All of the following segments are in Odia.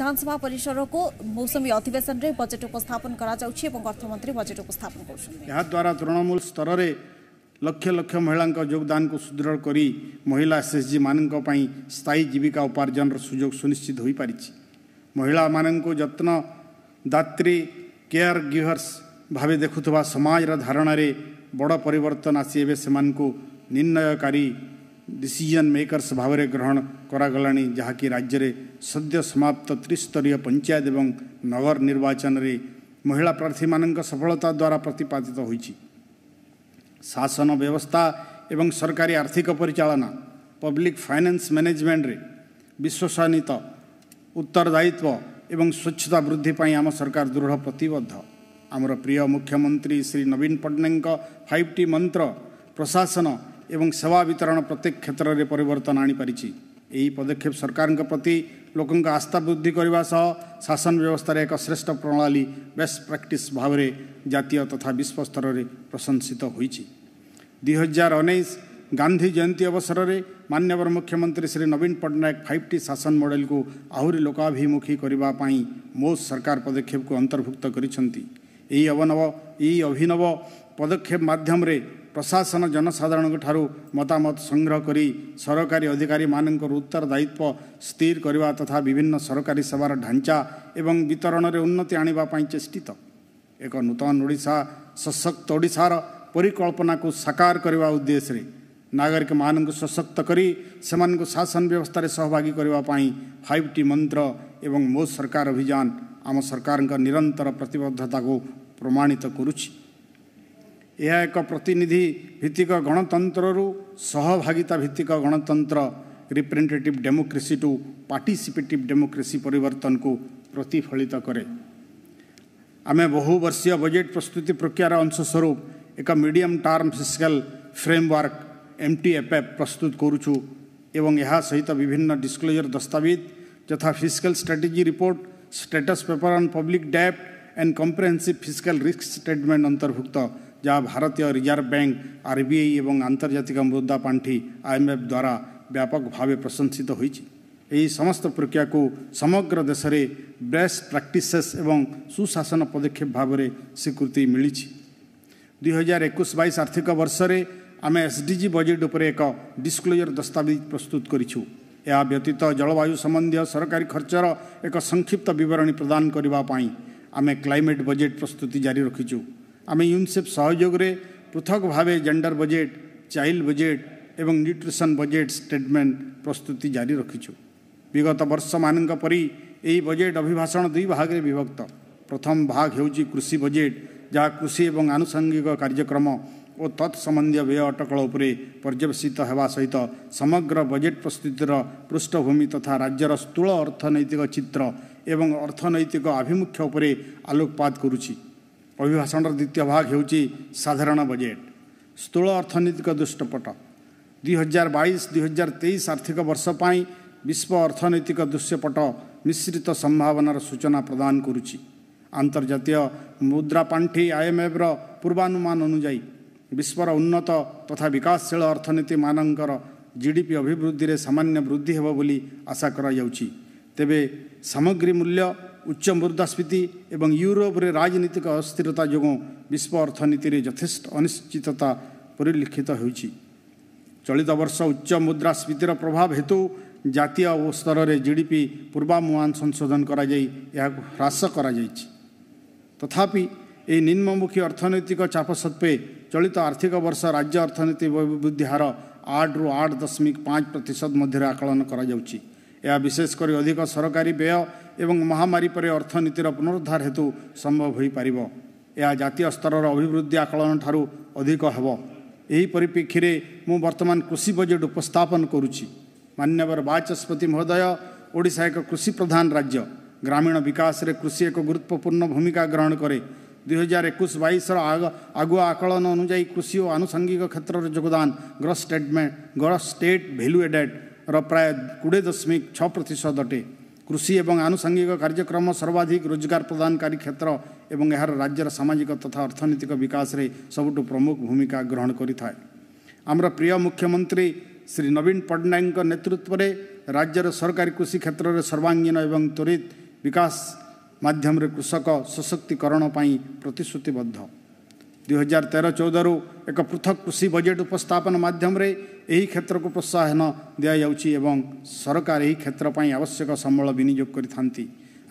विधानसभा परिसरको मौसमी अधिवेशन बजेट उपस्थापन उपस्पन बजेट उपस्थापन यहाँ तृणमूल स्तर लक्ष लक्ष महिला जोगदान सुदृढ गरि महिलाजी मै स्थायी जीविका उपर्जन र सुझो सुनिश्चित हुन्छ महिला जत्न दात्री केयर गिभर्स भावे देखुवा समय धारणा बड परिवर्तन आसिस निर्णयकारी ಡಿಸಿಷನ್ ಮೇಕರ್ಸ್ ಭಾವನೆ ಗ್ರಹಣ କରାଗଲାଣି ଯାହାକି ରାଜ୍ୟରେ ସଦ୍ୟ ସମାପ୍ତ ତ୍ରିସ୍ତରୀୟ ପଞ୍ଚାୟତ ଏବଂ ନଗର ନିର୍ବାଚନରେ ମହିଳା ପ୍ରାର୍ଥୀମାନଙ୍କ ସଫଳତା ଦ୍ୱାରା ପ୍ରତିପାଦିତ ହୋଇଛି ଶାସନ ବ୍ୟବସ୍ଥା ଏବଂ ସରକାରୀ ଆର୍ଥିକ ପରିଚାଳନା ପବ୍ଲିକ୍ ଫାଇନାନ୍ସ ମ୍ୟାନେଜମେଣ୍ଟରେ ବିଶ୍ୱସନୀତ ଉତ୍ତରଦାୟିତ୍ୱ ଏବଂ ସ୍ୱଚ୍ଛତା ବୃଦ୍ଧି ପାଇଁ ଆମ ସରକାର ଦୃଢ଼ ପ୍ରତିବଦ୍ଧ ଆମର ପ୍ରିୟ ମୁଖ୍ୟମନ୍ତ୍ରୀ ଶ୍ରୀ ନବୀନ ପଟ୍ଟନାୟକଙ୍କ ଫାଇଭ୍ ଟି ମନ୍ତ୍ର ପ୍ରଶାସନ ଏବଂ ସେବା ବିତରଣ ପ୍ରତ୍ୟେକ କ୍ଷେତ୍ରରେ ପରିବର୍ତ୍ତନ ଆଣିପାରିଛି ଏହି ପଦକ୍ଷେପ ସରକାରଙ୍କ ପ୍ରତି ଲୋକଙ୍କ ଆସ୍ଥା ବୃଦ୍ଧି କରିବା ସହ ଶାସନ ବ୍ୟବସ୍ଥାରେ ଏକ ଶ୍ରେଷ୍ଠ ପ୍ରଣାଳୀ ବେଷ୍ଟ ପ୍ରାକ୍ଟିସ୍ ଭାବରେ ଜାତୀୟ ତଥା ବିଶ୍ୱସ୍ତରରେ ପ୍ରଶଂସିତ ହୋଇଛି ଦୁଇ ହଜାର ଉଣେଇଶ ଗାନ୍ଧୀ ଜୟନ୍ତୀ ଅବସରରେ ମାନ୍ୟବର ମୁଖ୍ୟମନ୍ତ୍ରୀ ଶ୍ରୀ ନବୀନ ପଟ୍ଟନାୟକ ଫାଇଭ୍ ଟି ଶାସନ ମଡ଼େଲକୁ ଆହୁରି ଲୋକାଭିମୁଖୀ କରିବା ପାଇଁ ମୋ ସରକାର ପଦକ୍ଷେପକୁ ଅନ୍ତର୍ଭୁକ୍ତ କରିଛନ୍ତି ଏହି ଅବନବ ଏହି ଅଭିନବ ପଦକ୍ଷେପ ମାଧ୍ୟମରେ ପ୍ରଶାସନ ଜନସାଧାରଣଙ୍କ ଠାରୁ ମତାମତ ସଂଗ୍ରହ କରି ସରକାରୀ ଅଧିକାରୀମାନଙ୍କର ଉତ୍ତରଦାୟିତ୍ୱ ସ୍ଥିର କରିବା ତଥା ବିଭିନ୍ନ ସରକାରୀ ସେବାର ଢାଞ୍ଚା ଏବଂ ବିତରଣରେ ଉନ୍ନତି ଆଣିବା ପାଇଁ ଚେଷ୍ଟିତ ଏକ ନୂତନ ଓଡ଼ିଶା ସଶକ୍ତ ଓଡ଼ିଶାର ପରିକଳ୍ପନାକୁ ସାକାର କରିବା ଉଦ୍ଦେଶ୍ୟରେ ନାଗରିକମାନଙ୍କୁ ସଶକ୍ତ କରି ସେମାନଙ୍କୁ ଶାସନ ବ୍ୟବସ୍ଥାରେ ସହଭାଗୀ କରିବା ପାଇଁ ଫାଇଭ୍ ଟି ମନ୍ତ୍ର ଏବଂ ମୋ ସରକାର ଅଭିଯାନ ଆମ ସରକାରଙ୍କ ନିରନ୍ତର ପ୍ରତିବଦ୍ଧତାକୁ ପ୍ରମାଣିତ କରୁଛି यह एक प्रतिनिधि भित्तिक गणतंत्र सहभागिता भित्तिक गणतंत्र representative democracy to participative democracy पर प्रतिफलित करे। आम बहुवर्षीय बजेट प्रस्तुति प्रक्रिया अंशस्वरूप एक medium term fiscal framework M T F F प्रस्तुत एवं यहा सहित विभिन्न डिस्क्लोजर दस्तावेज जथा fiscal strategy report status paper on public डेप्ट and comprehensive fiscal risk statement अंतर्भुक्त ଯାହା ଭାରତୀୟ ରିଜର୍ଭ ବ୍ୟାଙ୍କ ଆର୍ବିଆଇ ଏବଂ ଆନ୍ତର୍ଜାତିକ ମୁଦ୍ରା ପାଣ୍ଠି ଆଇଏମ୍ଏଫ୍ ଦ୍ୱାରା ବ୍ୟାପକ ଭାବେ ପ୍ରଶଂସିତ ହୋଇଛି ଏହି ସମସ୍ତ ପ୍ରକ୍ରିୟାକୁ ସମଗ୍ର ଦେଶରେ ବେଷ୍ଟ ପ୍ରାକ୍ଟିସେସ୍ ଏବଂ ସୁଶାସନ ପଦକ୍ଷେପ ଭାବରେ ସ୍ୱୀକୃତି ମିଳିଛି ଦୁଇ ହଜାର ଏକୋଇଶ ବାଇଶ ଆର୍ଥିକ ବର୍ଷରେ ଆମେ ଏସ୍ ଡି ଜି ବଜେଟ୍ ଉପରେ ଏକ ଡିସ୍କ୍ଲୋଜର୍ ଦସ୍ତାବିଜ ପ୍ରସ୍ତୁତ କରିଛୁ ଏହା ବ୍ୟତୀତ ଜଳବାୟୁ ସମ୍ବନ୍ଧୀୟ ସରକାରୀ ଖର୍ଚ୍ଚର ଏକ ସଂକ୍ଷିପ୍ତ ବିବରଣୀ ପ୍ରଦାନ କରିବା ପାଇଁ ଆମେ କ୍ଲାଇମେଟ୍ ବଜେଟ୍ ପ୍ରସ୍ତୁତି ଜାରି ରଖିଛୁ ଆମେ ୟୁନିସେଫ୍ ସହଯୋଗରେ ପୃଥକ ଭାବେ ଜେଣ୍ଡର ବଜେଟ୍ ଚାଇଲ୍ଡ ବଜେଟ୍ ଏବଂ ନ୍ୟୁଟ୍ରିସନ୍ ବଜେଟ୍ ଷ୍ଟେଟମେଣ୍ଟ ପ୍ରସ୍ତୁତି ଜାରି ରଖିଛୁ ବିଗତ ବର୍ଷମାନଙ୍କ ପରି ଏହି ବଜେଟ୍ ଅଭିଭାଷଣ ଦୁଇ ଭାଗରେ ବିଭକ୍ତ ପ୍ରଥମ ଭାଗ ହେଉଛି କୃଷି ବଜେଟ୍ ଯାହା କୃଷି ଏବଂ ଆନୁଷଙ୍ଗିକ କାର୍ଯ୍ୟକ୍ରମ ଓ ତତ୍ସମ୍ବନ୍ଧୀୟ ବ୍ୟୟ ଅଟକଳ ଉପରେ ପର୍ଯ୍ୟବେସିତ ହେବା ସହିତ ସମଗ୍ର ବଜେଟ୍ ପ୍ରସ୍ତୁତିର ପୃଷ୍ଠଭୂମି ତଥା ରାଜ୍ୟର ସ୍ଥୂଳ ଅର୍ଥନୈତିକ ଚିତ୍ର ଏବଂ ଅର୍ଥନୈତିକ ଆଭିମୁଖ୍ୟ ଉପରେ ଆଲୋକପାତ କରୁଛି ଅଭିଭାଷଣର ଦ୍ୱିତୀୟ ଭାଗ ହେଉଛି ସାଧାରଣ ବଜେଟ୍ ସ୍ଥୂଳ ଅର୍ଥନୈତିକ ଦୃଷ୍ଟପଟ ହଜାର ବାଇଶ ଦୁଇ ହଜାର ତେଇଶ ଆର୍ଥିକ ବର୍ଷ ପାଇଁ ବିଶ୍ୱ ଅର୍ଥନୈତିକ ଦୃଶ୍ୟପଟ ମିଶ୍ରିତ ସମ୍ଭାବନାର ସୂଚନା ପ୍ରଦାନ କରୁଛି ଆନ୍ତର୍ଜାତୀୟ ମୁଦ୍ରା ପାଣ୍ଠି ଆଇଏମ୍ଏଫ୍ର ପୂର୍ବାନୁମାନ ଅନୁଯାୟୀ ବିଶ୍ୱର ଉନ୍ନତ ତଥା ବିକାଶଶୀଳ ଅର୍ଥନୀତିମାନଙ୍କର ଜି ଡ଼ି ପି ଅଭିବୃଦ୍ଧିରେ ସାମାନ୍ୟ ବୃଦ୍ଧି ହେବ ବୋଲି ଆଶା କରାଯାଉଛି ତେବେ ସାମଗ୍ରୀ ମୂଲ୍ୟ ଉଚ୍ଚ ମୁଦ୍ରାସ୍ଫୀତି ଏବଂ ୟୁରୋପରେ ରାଜନୈତିକ ଅସ୍ଥିରତା ଯୋଗୁଁ ବିଶ୍ୱ ଅର୍ଥନୀତିରେ ଯଥେଷ୍ଟ ଅନିଶ୍ଚିତତା ପରିଲକ୍ଷିତ ହେଉଛି ଚଳିତ ବର୍ଷ ଉଚ୍ଚ ମୁଦ୍ରାସ୍ଫୀତିର ପ୍ରଭାବ ହେତୁ ଜାତୀୟ ଓ ସ୍ତରରେ ଜି ଡ଼ି ପି ପୂର୍ବାମୁଆନ ସଂଶୋଧନ କରାଯାଇ ଏହାକୁ ହ୍ରାସ କରାଯାଇଛି ତଥାପି ଏହି ନିମ୍ନମୁଖୀ ଅର୍ଥନୈତିକ ଚାପ ସତ୍ତ୍ୱେ ଚଳିତ ଆର୍ଥିକ ବର୍ଷ ରାଜ୍ୟ ଅର୍ଥନୀତି ବୃଦ୍ଧି ହାର ଆଠରୁ ଆଠ ଦଶମିକ ପାଞ୍ଚ ପ୍ରତିଶତ ମଧ୍ୟରେ ଆକଳନ କରାଯାଉଛି ଏହା ବିଶେଷ କରି ଅଧିକ ସରକାରୀ ବ୍ୟୟ ଏବଂ ମହାମାରୀ ପରେ ଅର୍ଥନୀତିର ପୁନରୁଦ୍ଧାର ହେତୁ ସମ୍ଭବ ହୋଇପାରିବ ଏହା ଜାତୀୟ ସ୍ତରର ଅଭିବୃଦ୍ଧି ଆକଳନଠାରୁ ଅଧିକ ହେବ ଏହି ପରିପ୍ରେକ୍ଷୀରେ ମୁଁ ବର୍ତ୍ତମାନ କୃଷି ବଜେଟ୍ ଉପସ୍ଥାପନ କରୁଛି ମାନ୍ୟବର ବାଚସ୍ପତି ମହୋଦୟ ଓଡ଼ିଶା ଏକ କୃଷି ପ୍ରଧାନ ରାଜ୍ୟ ଗ୍ରାମୀଣ ବିକାଶରେ କୃଷି ଏକ ଗୁରୁତ୍ୱପୂର୍ଣ୍ଣ ଭୂମିକା ଗ୍ରହଣ କରେ ଦୁଇହଜାର ଏକୋଇଶ ବାଇଶର ଆଗ ଆଗୁଆ ଆକଳନ ଅନୁଯାୟୀ କୃଷି ଓ ଆନୁଷଙ୍ଗିକ କ୍ଷେତ୍ରର ଯୋଗଦାନ gross statement gross state value added ର ପ୍ରାୟ କୋଡ଼ିଏ ଦଶମିକ ଛଅ ପ୍ରତିଶତ ଅଟେ କୃଷି ଏବଂ ଆନୁଷାଙ୍ଗିକ କାର୍ଯ୍ୟକ୍ରମ ସର୍ବାଧିକ ରୋଜଗାର ପ୍ରଦାନକାରୀ କ୍ଷେତ୍ର ଏବଂ ଏହାର ରାଜ୍ୟର ସାମାଜିକ ତଥା ଅର୍ଥନୈତିକ ବିକାଶରେ ସବୁଠୁ ପ୍ରମୁଖ ଭୂମିକା ଗ୍ରହଣ କରିଥାଏ ଆମର ପ୍ରିୟ ମୁଖ୍ୟମନ୍ତ୍ରୀ ଶ୍ରୀ ନବୀନ ପଟ୍ଟନାୟକଙ୍କ ନେତୃତ୍ୱରେ ରାଜ୍ୟର ସରକାରୀ କୃଷି କ୍ଷେତ୍ରରେ ସର୍ବାଙ୍ଗୀନ ଏବଂ ତ୍ୱରିତ ବିକାଶ ମାଧ୍ୟମରେ କୃଷକ ସଶକ୍ତିକରଣ ପାଇଁ ପ୍ରତିଶ୍ରୁତିବଦ୍ଧ ଦୁଇ ହଜାର ତେର ଚଉଦରୁ ଏକ ପୃଥକ୍ କୃଷି ବଜେଟ୍ ଉପସ୍ଥାପନ ମାଧ୍ୟମରେ ଏହି କ୍ଷେତ୍ରକୁ ପ୍ରୋତ୍ସାହନ ଦିଆଯାଉଛି ଏବଂ ସରକାର ଏହି କ୍ଷେତ୍ର ପାଇଁ ଆବଶ୍ୟକ ସମ୍ବଳ ବିନିଯୋଗ କରିଥାନ୍ତି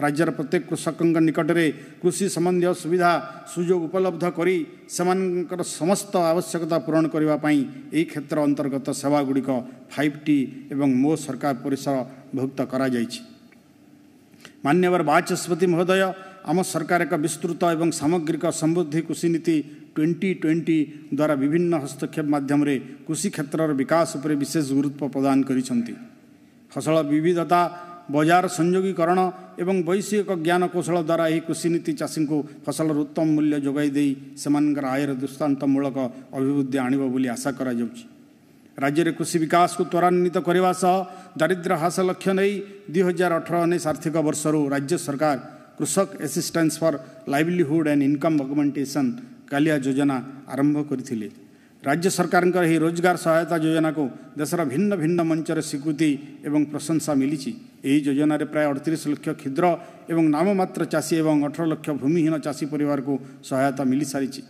ରାଜ୍ୟର ପ୍ରତ୍ୟେକ କୃଷକଙ୍କ ନିକଟରେ କୃଷି ସମ୍ବନ୍ଧୀୟ ସୁବିଧା ସୁଯୋଗ ଉପଲବ୍ଧ କରି ସେମାନଙ୍କର ସମସ୍ତ ଆବଶ୍ୟକତା ପୂରଣ କରିବା ପାଇଁ ଏହି କ୍ଷେତ୍ର ଅନ୍ତର୍ଗତ ସେବା ଗୁଡ଼ିକ ଫାଇଭ୍ ଟି ଏବଂ ମୋ ସରକାର ପରିସରଭୁକ୍ତ କରାଯାଇଛି ମାନ୍ୟବର ବାଚସ୍ପତି ମହୋଦୟ ଆମ ସରକାର ଏକ ବିସ୍ତୃତ ଏବଂ ସାମଗ୍ରିକ ସମୃଦ୍ଧି କୃଷି ନୀତି ଟ୍ୱେଣ୍ଟି ଟ୍ୱେଣ୍ଟି ଦ୍ୱାରା ବିଭିନ୍ନ ହସ୍ତକ୍ଷେପ ମାଧ୍ୟମରେ କୃଷି କ୍ଷେତ୍ରର ବିକାଶ ଉପରେ ବିଶେଷ ଗୁରୁତ୍ୱ ପ୍ରଦାନ କରିଛନ୍ତି ଫସଲ ବିବିଧତା ବଜାର ସଂଯୋଗୀକରଣ ଏବଂ ବୈଷୟିକ ଜ୍ଞାନକୌଶଳ ଦ୍ୱାରା ଏହି କୃଷି ନୀତି ଚାଷୀଙ୍କୁ ଫସଲର ଉତ୍ତମ ମୂଲ୍ୟ ଯୋଗାଇ ଦେଇ ସେମାନଙ୍କର ଆୟର ଦୃଷ୍ଟାନ୍ତମୂଳକ ଅଭିବୃଦ୍ଧି ଆଣିବ ବୋଲି ଆଶା କରାଯାଉଛି ରାଜ୍ୟରେ କୃଷି ବିକାଶକୁ ତ୍ୱରାନ୍ୱିତ କରିବା ସହ ଦାରିଦ୍ର୍ୟ ହ୍ରାସ ଲକ୍ଷ୍ୟ ନେଇ ଦୁଇ ହଜାର ଅଠର ଉଣେଇଶ ଆର୍ଥିକ ବର୍ଷରୁ ରାଜ୍ୟ ସରକାର କୃଷକ assistance for livelihood and income augmentation KALIA ଯୋଜନା ଆରମ୍ଭ କରିଥିଲେ ରାଜ୍ୟ ସରକାରଙ୍କର ଏହି ରୋଜଗାର ସହାୟତା ଯୋଜନାକୁ ଦେଶର ଭିନ୍ନ ଭିନ୍ନ ମଞ୍ଚରେ ସ୍ୱୀକୃତି ଏବଂ ପ୍ରଶଂସା ମିଳିଛି ଏହି ଯୋଜନାରେ ପ୍ରାୟ ଅଡ଼ତିରିଶ ଲକ୍ଷ କ୍ଷୁଦ୍ର ଏବଂ ନାମମାତ୍ର ଚାଷୀ ଏବଂ ଅଠର ଲକ୍ଷ ଭୂମିହୀନ ଚାଷୀ ପରିବାରକୁ ସହାୟତା ମିଳିସାରିଛି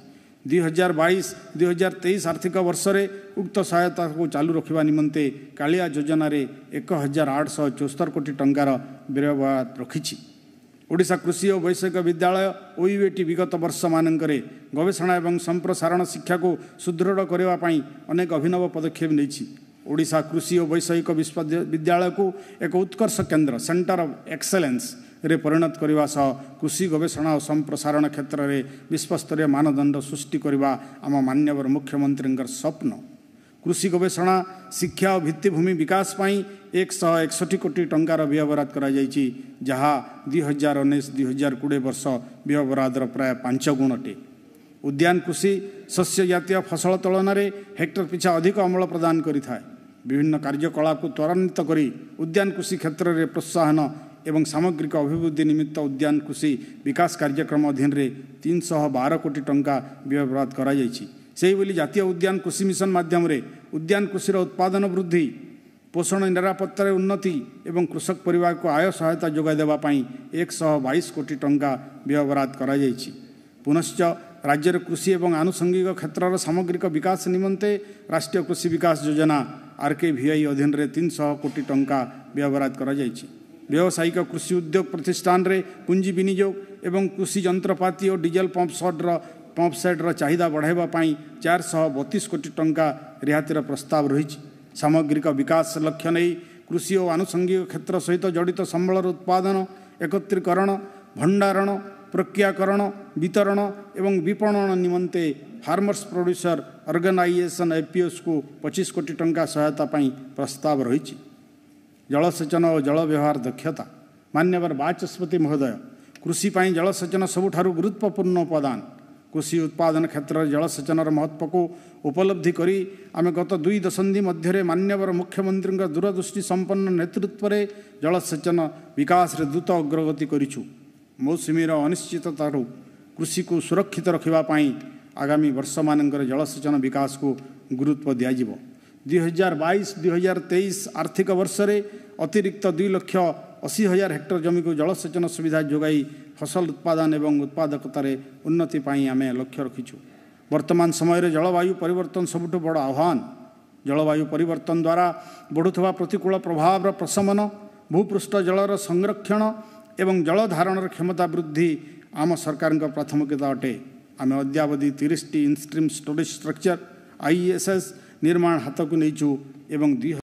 ଦୁଇ ହଜାର ବାଇଶ ଦୁଇ ହଜାର ତେଇଶ ଆର୍ଥିକ ବର୍ଷରେ ଉକ୍ତ ସହାୟତାକୁ ଚାଲୁ ରଖିବା ନିମନ୍ତେ କାଳିଆ ଯୋଜନାରେ ଏକ ହଜାର ଆଠଶହ ଚଉସ୍ତର କୋଟି ଟଙ୍କାର ବ୍ୟୟବାଦ ରଖିଛି ଓଡ଼ିଶା କୃଷି ଓ ବୈଷୟିକ ବିଦ୍ୟାଳୟ ଓଇଓଟି ବିଗତ ବର୍ଷମାନଙ୍କରେ ଗବେଷଣା ଏବଂ ସମ୍ପ୍ରସାରଣ ଶିକ୍ଷାକୁ ସୁଦୃଢ଼ କରିବା ପାଇଁ ଅନେକ ଅଭିନବ ପଦକ୍ଷେପ ନେଇଛି ଓଡ଼ିଶା କୃଷି ଓ ବୈଷୟିକ ବିଶ୍ୱ ବିଦ୍ୟାଳୟକୁ ଏକ ଉତ୍କର୍ଷ କେନ୍ଦ୍ର ସେଣ୍ଟର ଅଫ୍ ଏକ୍ସେଲେନ୍ସରେ ପରିଣତ କରିବା ସହ କୃଷି ଗବେଷଣା ଓ ସମ୍ପ୍ରସାରଣ କ୍ଷେତ୍ରରେ ବିଶ୍ୱସ୍ତରୀୟ ମାନଦଣ୍ଡ ସୃଷ୍ଟି କରିବା ଆମ ମାନ୍ୟବର ମୁଖ୍ୟମନ୍ତ୍ରୀଙ୍କର ସ୍ୱପ୍ନ কৃষি গবেষণা শিক্ষা ও ভিত্তিভূমি বিকাশ পাই 161 কোটি টাকা বরাদ্দ করা যায়ছি যাহা 2019-2020 বর্ষ বরাদ্দর প্রায় 5 গুণটি উদ্যান কৃষি সস্য জাতীয় ফসল তলনারে হেক্টর পিছে অধিক অমল প্রদান করিথায় বিভিন্ন কার্যকলাকু ত্বরান্বিত করি উদ্যান কৃষি ক্ষেত্ররে প্রসারণ এবং সামগ্রিক अभिवೃದ್ಧি निमित्त উদ্যান কৃষি বিকাশ কার্যক্রম অধ্যয়নরে 312 কোটি টাকা বরাদ্দ করা যায়ছি ସେହିଭଳି ଜାତୀୟ ଉଦ୍ୟାନ କୃଷି ମିଶନ ମାଧ୍ୟମରେ ଉଦ୍ୟାନ କୃଷିର ଉତ୍ପାଦନ ବୃଦ୍ଧି ପୋଷଣ ନିରାପତ୍ତାରେ ଉନ୍ନତି ଏବଂ କୃଷକ ପରିବାରକୁ ଆୟ ସହାୟତା ଯୋଗାଇ ଦେବା ପାଇଁ ଏକଶହ ବାଇଶ କୋଟି ଟଙ୍କା ବ୍ୟୟବରାଦ କରାଯାଇଛି ପୁନଶ୍ଚ ରାଜ୍ୟର କୃଷି ଏବଂ ଆନୁଷଙ୍ଗିକ କ୍ଷେତ୍ରର ସାମଗ୍ରିକ ବିକାଶ ନିମନ୍ତେ ରାଷ୍ଟ୍ରୀୟ କୃଷି ବିକାଶ ଯୋଜନା ଭି ଆଇ ଅଧୀନରେ ତିନିଶହ କୋଟି ଟଙ୍କା ବ୍ୟୟବରାଦ କରାଯାଇଛି ବ୍ୟବସାୟିକ କୃଷି ଉଦ୍ୟୋଗ ପ୍ରତିଷ୍ଠାନରେ ପୁଞ୍ଜି ବିନିଯୋଗ ଏବଂ କୃଷି ଯନ୍ତ୍ରପାତି ଓ ଡିଜେଲ ପମ୍ପ ସଟ୍ର ପମ୍ପ ସେଟ୍ର ଚାହିଦା ବଢ଼ାଇବା ପାଇଁ ଚାରିଶହ ବତିଶ କୋଟି ଟଙ୍କା ରିହାତିର ପ୍ରସ୍ତାବ ରହିଛି ସାମଗ୍ରିକ ବିକାଶ ଲକ୍ଷ୍ୟ ନେଇ କୃଷି ଓ ଆନୁଷଙ୍ଗିକ କ୍ଷେତ୍ର ସହିତ ଜଡ଼ିତ ସମ୍ବଳର ଉତ୍ପାଦନ ଏକତ୍ରୀକରଣ ଭଣ୍ଡାରଣ ପ୍ରକ୍ରିୟାକରଣ ବିତରଣ ଏବଂ ବିପଣନ ନିମନ୍ତେ ଫାର୍ମର୍ସ ପ୍ରଡ୍ୟୁସର ଅର୍ଗାନାଇଜେସନ୍ ଏପିଓସ୍କୁ ପଚିଶ କୋଟି ଟଙ୍କା ସହାୟତା ପାଇଁ ପ୍ରସ୍ତାବ ରହିଛି ଜଳସେଚନ ଓ ଜଳ ବ୍ୟବହାର ଦକ୍ଷତା ମାନ୍ୟବର ବାଚସ୍ପତି ମହୋଦୟ କୃଷି ପାଇଁ ଜଳସେଚନ ସବୁଠାରୁ ଗୁରୁତ୍ୱପୂର୍ଣ୍ଣ ଉପାଦାନ କୃଷି ଉତ୍ପାଦନ କ୍ଷେତ୍ରରେ ଜଳସେଚନର ମହତ୍ଵକୁ ଉପଲବ୍ଧି କରି ଆମେ ଗତ ଦୁଇ ଦଶନ୍ଧି ମଧ୍ୟରେ ମାନ୍ୟବର ମୁଖ୍ୟମନ୍ତ୍ରୀଙ୍କ ଦୂରଦୃଷ୍ଟି ସମ୍ପନ୍ନ ନେତୃତ୍ୱରେ ଜଳସେଚନ ବିକାଶରେ ଦ୍ରୁତ ଅଗ୍ରଗତି କରିଛୁ ମୌସୁମୀର ଅନିଶ୍ଚିତତାରୁ କୃଷିକୁ ସୁରକ୍ଷିତ ରଖିବା ପାଇଁ ଆଗାମୀ ବର୍ଷମାନଙ୍କରେ ଜଳସେଚନ ବିକାଶକୁ ଗୁରୁତ୍ୱ ଦିଆଯିବ ଦୁଇହଜାର ବାଇଶ ଦୁଇହଜାର ତେଇଶ ଆର୍ଥିକ ବର୍ଷରେ ଅତିରିକ୍ତ ଦୁଇ ଲକ୍ଷ ଅଶୀ ହଜାର ହେକ୍ଟର ଜମିକୁ ଜଳସେଚନ ସୁବିଧା ଯୋଗାଇ ফসল উৎপাদন এবং উৎপাদকতার উন্নতি আমি লক্ষ্য রক্ষিছু বর্তমান সময়ের জলবায়ু পরিবর্তন সবুঠু বড় আহ্বান জলবায়ু পরিবর্তন দ্বারা বড়ুয়া প্রতিকূল প্রভাবর প্রশমন ভূপৃষ্ঠ জলর সংরক্ষণ এবং জলধারণর ক্ষমতা বৃদ্ধি আম সরকার প্রাথমিকতা অটে আমি অদ্যাবধি তিরিশটি ইনস্ট্রিম স্টোরেজ স্ট্রকচর আইএসএস নির্মাণ হাতক নেইছু এবং দুই